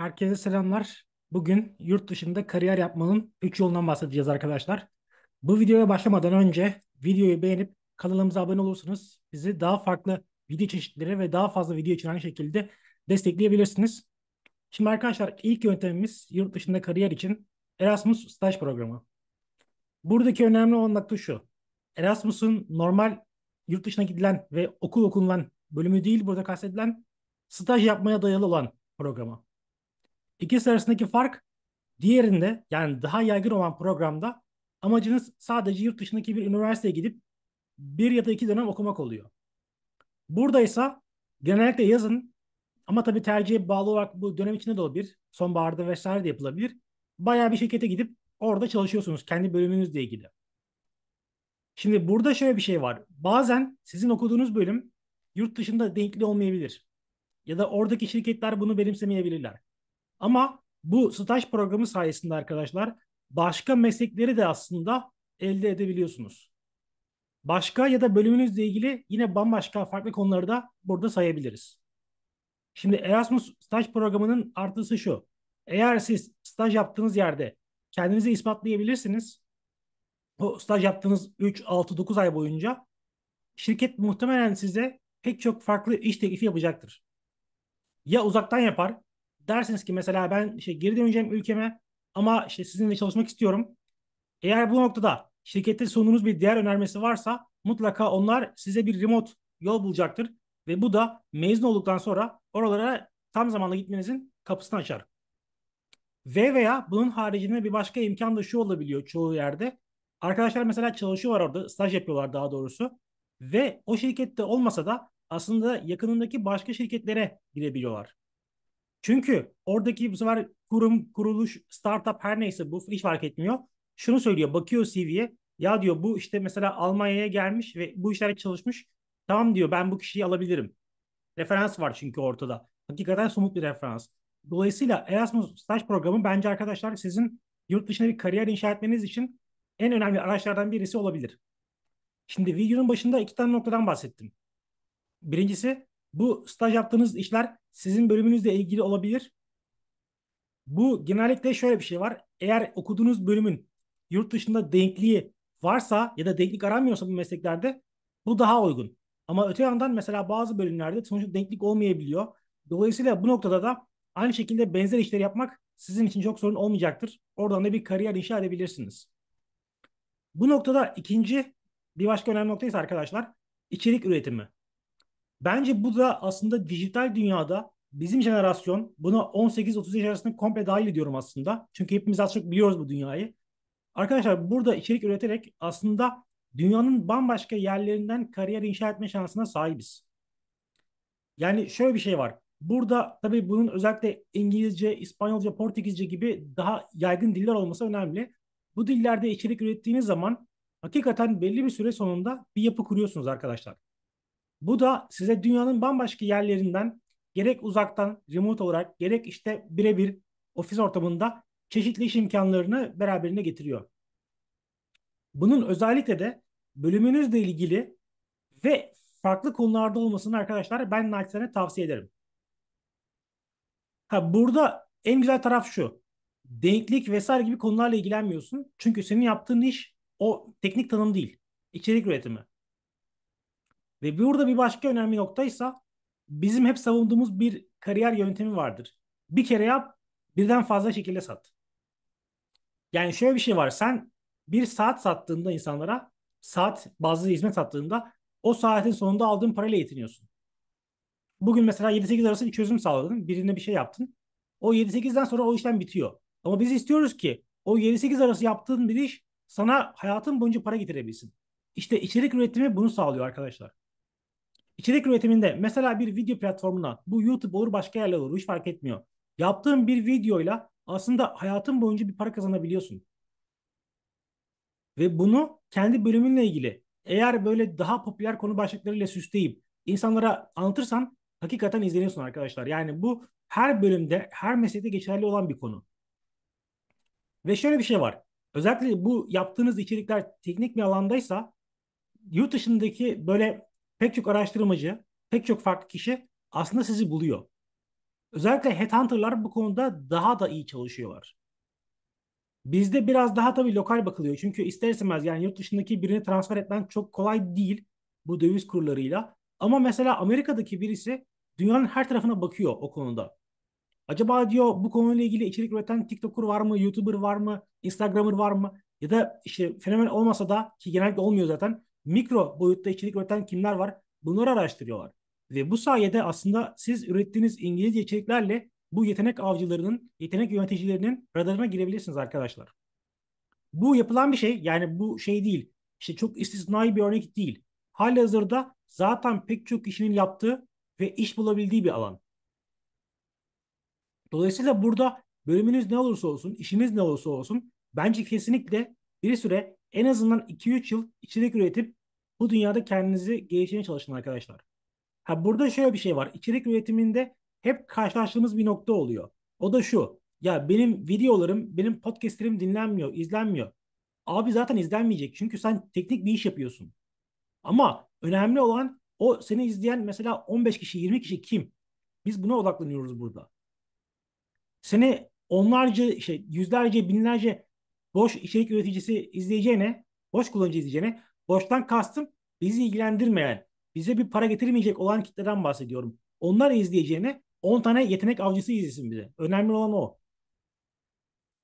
Herkese selamlar. Bugün yurt dışında kariyer yapmanın 3 yolundan bahsedeceğiz arkadaşlar. Bu videoya başlamadan önce videoyu beğenip kanalımıza abone olursanız bizi daha farklı video çeşitleri ve daha fazla video için aynı şekilde destekleyebilirsiniz. Şimdi arkadaşlar ilk yöntemimiz yurt dışında kariyer için Erasmus staj programı. Buradaki önemli olan nokta şu. Erasmus'un normal yurt dışına gidilen ve okul okunulan bölümü değil burada kastedilen staj yapmaya dayalı olan programı. İkisi arasındaki fark diğerinde yani daha yaygın olan programda amacınız sadece yurt dışındaki bir üniversiteye gidip bir ya da iki dönem okumak oluyor. Buradaysa genellikle yazın ama tabii tercihe bağlı olarak bu dönem içinde de olabilir. Sonbaharda vesaire de yapılabilir. Bayağı bir şirkete gidip orada çalışıyorsunuz kendi bölümünüzle ilgili. Şimdi burada şöyle bir şey var. Bazen sizin okuduğunuz bölüm yurt dışında denkli olmayabilir. Ya da oradaki şirketler bunu benimsemeyebilirler. Ama bu staj programı sayesinde arkadaşlar başka meslekleri de aslında elde edebiliyorsunuz. Başka ya da bölümünüzle ilgili yine bambaşka farklı konuları da burada sayabiliriz. Şimdi Erasmus staj programının artısı şu. Eğer siz staj yaptığınız yerde kendinizi ispatlayabilirsiniz. O staj yaptığınız 3, 6, 9 ay boyunca şirket muhtemelen size pek çok farklı iş teklifi yapacaktır. Ya uzaktan yapar Dersiniz ki mesela ben işte geri döneceğim ülkeme ama işte sizinle çalışmak istiyorum. Eğer bu noktada şirkette sunduğunuz bir diğer önermesi varsa mutlaka onlar size bir remote yol bulacaktır. Ve bu da mezun olduktan sonra oralara tam zamanlı gitmenizin kapısını açar. Ve veya bunun haricinde bir başka imkan da şu olabiliyor çoğu yerde. Arkadaşlar mesela çalışıyorlar orada, staj yapıyorlar daha doğrusu. Ve o şirkette olmasa da aslında yakınındaki başka şirketlere girebiliyorlar. Çünkü oradaki bu sefer kurum, kuruluş, startup her neyse bu hiç fark etmiyor. Şunu söylüyor bakıyor CV'ye ya diyor bu işte mesela Almanya'ya gelmiş ve bu işlerde çalışmış. Tamam diyor ben bu kişiyi alabilirim. Referans var çünkü ortada. Hakikaten somut bir referans. Dolayısıyla Erasmus staj programı bence arkadaşlar sizin yurt dışında bir kariyer inşa etmeniz için en önemli araçlardan birisi olabilir. Şimdi videonun başında iki tane noktadan bahsettim. Birincisi bu staj yaptığınız işler sizin bölümünüzle ilgili olabilir. Bu genellikle şöyle bir şey var. Eğer okuduğunuz bölümün yurt dışında denkliği varsa ya da denklik aramıyorsa bu mesleklerde bu daha uygun. Ama öte yandan mesela bazı bölümlerde sonuçta denklik olmayabiliyor. Dolayısıyla bu noktada da aynı şekilde benzer işler yapmak sizin için çok sorun olmayacaktır. Oradan da bir kariyer inşa edebilirsiniz. Bu noktada ikinci bir başka önemli nokta arkadaşlar içerik üretimi. Bence bu da aslında dijital dünyada bizim jenerasyon buna 18-30 yaş arasında komple dahil ediyorum aslında. Çünkü hepimiz az çok biliyoruz bu dünyayı. Arkadaşlar burada içerik üreterek aslında dünyanın bambaşka yerlerinden kariyer inşa etme şansına sahibiz. Yani şöyle bir şey var. Burada tabii bunun özellikle İngilizce, İspanyolca, Portekizce gibi daha yaygın diller olması önemli. Bu dillerde içerik ürettiğiniz zaman hakikaten belli bir süre sonunda bir yapı kuruyorsunuz arkadaşlar. Bu da size dünyanın bambaşka yerlerinden gerek uzaktan remote olarak gerek işte birebir ofis ortamında çeşitli iş imkanlarını beraberine getiriyor. Bunun özellikle de bölümünüzle ilgili ve farklı konularda olmasını arkadaşlar ben naçizane tavsiye ederim. Ha burada en güzel taraf şu. Denklik vesaire gibi konularla ilgilenmiyorsun. Çünkü senin yaptığın iş o teknik tanım değil. İçerik üretimi. Ve burada bir başka önemli noktaysa bizim hep savunduğumuz bir kariyer yöntemi vardır. Bir kere yap, birden fazla şekilde sat. Yani şöyle bir şey var. Sen bir saat sattığında insanlara saat bazlı hizmet sattığında o saatin sonunda aldığın parayla yetiniyorsun. Bugün mesela 7-8 arası bir çözüm sağladın. Birine bir şey yaptın. O 7-8'den sonra o işlem bitiyor. Ama biz istiyoruz ki o 7-8 arası yaptığın bir iş sana hayatın boyunca para getirebilsin. İşte içerik üretimi bunu sağlıyor arkadaşlar. İçerik üretiminde mesela bir video platformuna bu YouTube olur başka yerler olur hiç fark etmiyor. Yaptığın bir videoyla aslında hayatın boyunca bir para kazanabiliyorsun. Ve bunu kendi bölümünle ilgili eğer böyle daha popüler konu başlıklarıyla süsleyip insanlara anlatırsan hakikaten izleniyorsun arkadaşlar. Yani bu her bölümde, her meslekte geçerli olan bir konu. Ve şöyle bir şey var. Özellikle bu yaptığınız içerikler teknik bir alandaysa yurt dışındaki böyle pek çok araştırmacı, pek çok farklı kişi aslında sizi buluyor. Özellikle headhunter'lar bu konuda daha da iyi çalışıyorlar. Bizde biraz daha tabii lokal bakılıyor. Çünkü ister istemez yani yurt dışındaki birini transfer etmen çok kolay değil bu döviz kurlarıyla. Ama mesela Amerika'daki birisi dünyanın her tarafına bakıyor o konuda. Acaba diyor bu konuyla ilgili içerik üreten TikToker var mı, YouTuber var mı, Instagramer var mı? Ya da işte fenomen olmasa da ki genellikle olmuyor zaten mikro boyutta içerik üreten kimler var? Bunları araştırıyorlar. Ve bu sayede aslında siz ürettiğiniz İngilizce içeriklerle bu yetenek avcılarının, yetenek yöneticilerinin radarına girebilirsiniz arkadaşlar. Bu yapılan bir şey yani bu şey değil. İşte çok istisnai bir örnek değil. Halihazırda zaten pek çok kişinin yaptığı ve iş bulabildiği bir alan. Dolayısıyla burada bölümünüz ne olursa olsun, işiniz ne olursa olsun bence kesinlikle bir süre en azından 2-3 yıl içerik üretip bu dünyada kendinizi geliştirmeye çalışın arkadaşlar. Ha burada şöyle bir şey var. İçerik üretiminde hep karşılaştığımız bir nokta oluyor. O da şu. Ya benim videolarım, benim podcastlerim dinlenmiyor, izlenmiyor. Abi zaten izlenmeyecek. Çünkü sen teknik bir iş yapıyorsun. Ama önemli olan o seni izleyen mesela 15 kişi, 20 kişi kim? Biz buna odaklanıyoruz burada. Seni onlarca, şey yüzlerce, binlerce boş içerik üreticisi izleyeceğine, boş kullanıcı izleyeceğine Borçtan kastım bizi ilgilendirmeyen, bize bir para getirmeyecek olan kitleden bahsediyorum. Onlar izleyeceğini, 10 tane yetenek avcısı izlesin bize. Önemli olan o.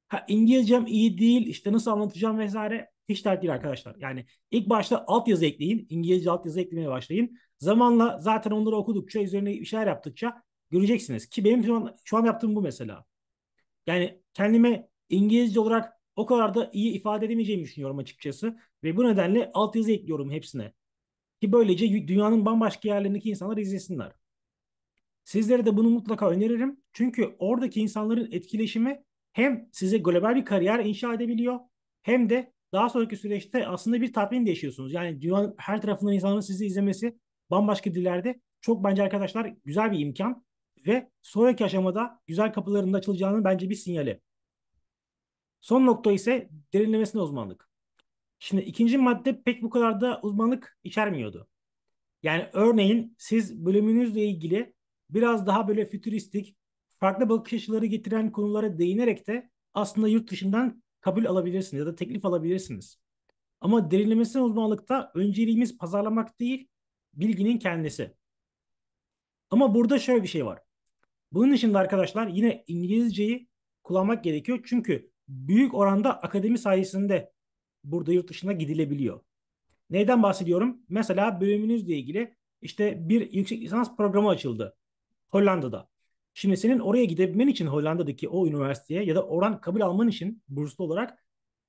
Ha, İngilizcem iyi değil işte nasıl anlatacağım vesaire hiç dert değil arkadaşlar. Yani ilk başta altyazı ekleyin. İngilizce altyazı eklemeye başlayın. Zamanla zaten onları okudukça üzerine bir şeyler yaptıkça göreceksiniz. Ki benim şu an, şu an yaptığım bu mesela. Yani kendime İngilizce olarak o kadar da iyi ifade edemeyeceğimi düşünüyorum açıkçası. Ve bu nedenle altyazı ekliyorum hepsine. Ki böylece dünyanın bambaşka yerlerindeki insanlar izlesinler. Sizlere de bunu mutlaka öneririm. Çünkü oradaki insanların etkileşimi hem size global bir kariyer inşa edebiliyor hem de daha sonraki süreçte aslında bir tatmin de yaşıyorsunuz. Yani dünyanın her tarafından insanların sizi izlemesi bambaşka dillerde çok bence arkadaşlar güzel bir imkan ve sonraki aşamada güzel kapıların da açılacağının bence bir sinyali. Son nokta ise derinlemesine uzmanlık. Şimdi ikinci madde pek bu kadar da uzmanlık içermiyordu. Yani örneğin siz bölümünüzle ilgili biraz daha böyle fütüristik, farklı bakış açıları getiren konulara değinerek de aslında yurt dışından kabul alabilirsiniz ya da teklif alabilirsiniz. Ama derinlemesine uzmanlıkta önceliğimiz pazarlamak değil, bilginin kendisi. Ama burada şöyle bir şey var. Bunun için de arkadaşlar yine İngilizceyi kullanmak gerekiyor. Çünkü büyük oranda akademi sayesinde burada yurt dışına gidilebiliyor. Neyden bahsediyorum? Mesela bölümünüzle ilgili işte bir yüksek lisans programı açıldı Hollanda'da. Şimdi senin oraya gidebilmen için Hollanda'daki o üniversiteye ya da oran kabul alman için burslu olarak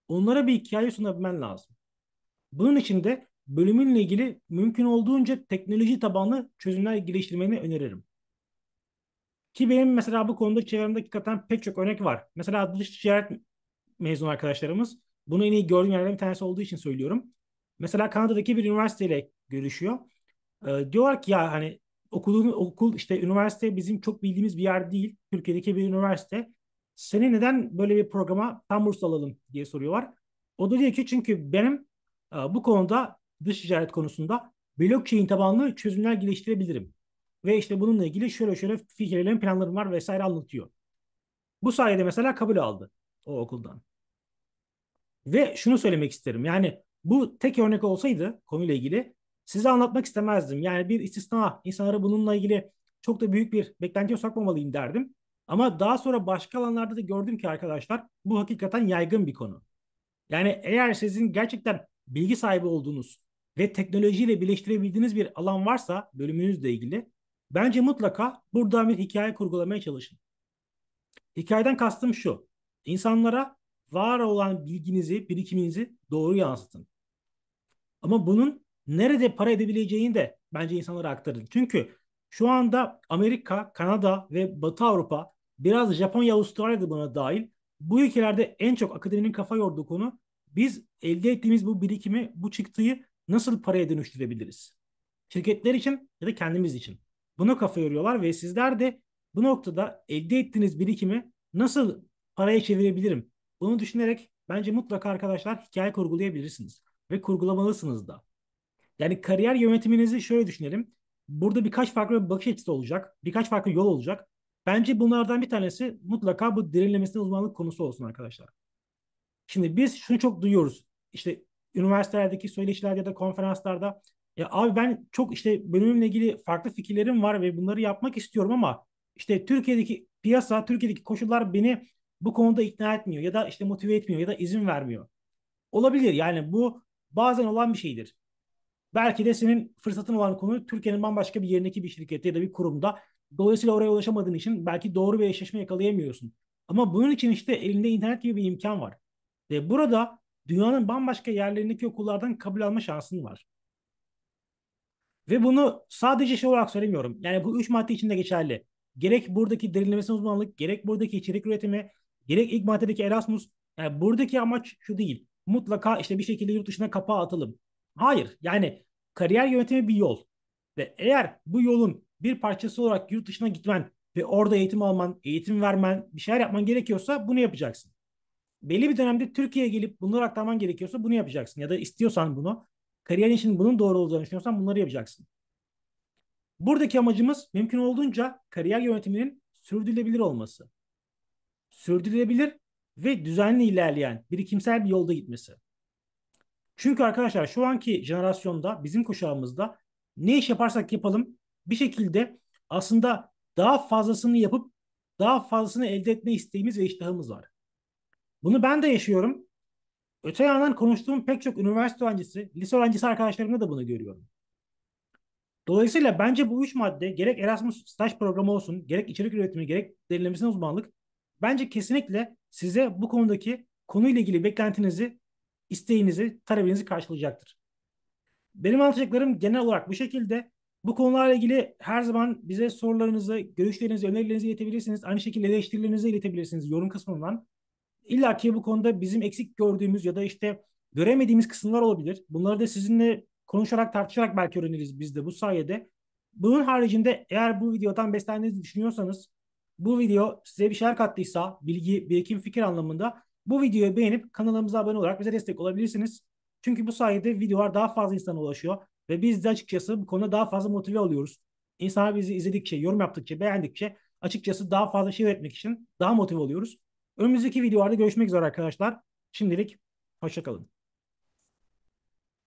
onlara bir hikaye sunabilmen lazım. Bunun için de bölümünle ilgili mümkün olduğunca teknoloji tabanlı çözümler geliştirmeni öneririm. Ki benim mesela bu konuda çevremde hakikaten pek çok örnek var. Mesela dış ticaret mezun arkadaşlarımız. Bunu en iyi gördüğüm yerden bir tanesi olduğu için söylüyorum. Mesela Kanada'daki bir üniversiteyle görüşüyor. Ee, diyorlar ki ya hani okulun okul işte üniversite bizim çok bildiğimiz bir yer değil. Türkiye'deki bir üniversite. Seni neden böyle bir programa tam burs alalım diye soruyorlar. O da diyor ki çünkü benim e, bu konuda dış ticaret konusunda blockchain tabanlı çözümler geliştirebilirim. Ve işte bununla ilgili şöyle şöyle fikirlerim, planlarım var vesaire anlatıyor. Bu sayede mesela kabul aldı o okuldan. Ve şunu söylemek isterim. Yani bu tek örnek olsaydı konuyla ilgili size anlatmak istemezdim. Yani bir istisna, insanlara bununla ilgili çok da büyük bir beklenti sokmamalıyım derdim. Ama daha sonra başka alanlarda da gördüm ki arkadaşlar bu hakikaten yaygın bir konu. Yani eğer sizin gerçekten bilgi sahibi olduğunuz ve teknolojiyle birleştirebildiğiniz bir alan varsa bölümünüzle ilgili bence mutlaka buradan bir hikaye kurgulamaya çalışın. Hikayeden kastım şu. İnsanlara var olan bilginizi, birikiminizi doğru yansıtın. Ama bunun nerede para edebileceğini de bence insanlara aktarın. Çünkü şu anda Amerika, Kanada ve Batı Avrupa biraz Japonya, Avustralya da buna dahil. Bu ülkelerde en çok akademinin kafa yorduğu konu biz elde ettiğimiz bu birikimi, bu çıktıyı nasıl paraya dönüştürebiliriz? Şirketler için ya da kendimiz için. Buna kafa yoruyorlar ve sizler de bu noktada elde ettiğiniz birikimi nasıl paraya çevirebilirim? Bunu düşünerek bence mutlaka arkadaşlar hikaye kurgulayabilirsiniz ve kurgulamalısınız da. Yani kariyer yönetiminizi şöyle düşünelim. Burada birkaç farklı bakış açısı olacak, birkaç farklı yol olacak. Bence bunlardan bir tanesi mutlaka bu derinlemesine uzmanlık konusu olsun arkadaşlar. Şimdi biz şunu çok duyuyoruz. İşte üniversitelerdeki söyleşilerde ya da konferanslarda ya abi ben çok işte bölümümle ilgili farklı fikirlerim var ve bunları yapmak istiyorum ama işte Türkiye'deki piyasa, Türkiye'deki koşullar beni bu konuda ikna etmiyor ya da işte motive etmiyor ya da izin vermiyor. Olabilir yani bu bazen olan bir şeydir. Belki de senin fırsatın olan konu Türkiye'nin bambaşka bir yerindeki bir şirkette ya da bir kurumda. Dolayısıyla oraya ulaşamadığın için belki doğru bir eşleşme yakalayamıyorsun. Ama bunun için işte elinde internet gibi bir imkan var. Ve burada dünyanın bambaşka yerlerindeki okullardan kabul alma şansın var. Ve bunu sadece şey olarak söylemiyorum. Yani bu üç madde için de geçerli. Gerek buradaki derinlemesine uzmanlık, gerek buradaki içerik üretimi, Gerek ilk maddedeki Erasmus yani e, buradaki amaç şu değil. Mutlaka işte bir şekilde yurt dışına kapağı atalım. Hayır. Yani kariyer yönetimi bir yol. Ve eğer bu yolun bir parçası olarak yurt dışına gitmen ve orada eğitim alman, eğitim vermen, bir şeyler yapman gerekiyorsa bunu yapacaksın. Belli bir dönemde Türkiye'ye gelip bunları aktarman gerekiyorsa bunu yapacaksın. Ya da istiyorsan bunu, kariyer için bunun doğru olacağını düşünüyorsan bunları yapacaksın. Buradaki amacımız mümkün olduğunca kariyer yönetiminin sürdürülebilir olması sürdürülebilir ve düzenli ilerleyen birikimsel bir yolda gitmesi. Çünkü arkadaşlar şu anki jenerasyonda bizim kuşağımızda ne iş yaparsak yapalım bir şekilde aslında daha fazlasını yapıp daha fazlasını elde etme isteğimiz ve iştahımız var. Bunu ben de yaşıyorum. Öte yandan konuştuğum pek çok üniversite öğrencisi, lise öğrencisi arkadaşlarımda da bunu görüyorum. Dolayısıyla bence bu üç madde gerek Erasmus staj programı olsun, gerek içerik üretimi, gerek derinlemesine uzmanlık Bence kesinlikle size bu konudaki konuyla ilgili beklentinizi, isteğinizi, talebinizi karşılayacaktır. Benim anlatacaklarım genel olarak bu şekilde. Bu konularla ilgili her zaman bize sorularınızı, görüşlerinizi, önerilerinizi iletebilirsiniz. Aynı şekilde eleştirilerinizi iletebilirsiniz yorum kısmından. İlla ki bu konuda bizim eksik gördüğümüz ya da işte göremediğimiz kısımlar olabilir. Bunları da sizinle konuşarak, tartışarak belki öğreniriz biz de bu sayede. Bunun haricinde eğer bu videodan beslendiğinizi düşünüyorsanız bu video size bir şeyler kattıysa bilgi, birikim, fikir anlamında bu videoyu beğenip kanalımıza abone olarak bize destek olabilirsiniz. Çünkü bu sayede videolar daha fazla insana ulaşıyor ve biz de açıkçası bu konuda daha fazla motive oluyoruz. İnsanlar bizi izledikçe, yorum yaptıkça, beğendikçe açıkçası daha fazla şey üretmek için daha motive oluyoruz. Önümüzdeki videolarda görüşmek üzere arkadaşlar. Şimdilik hoşçakalın.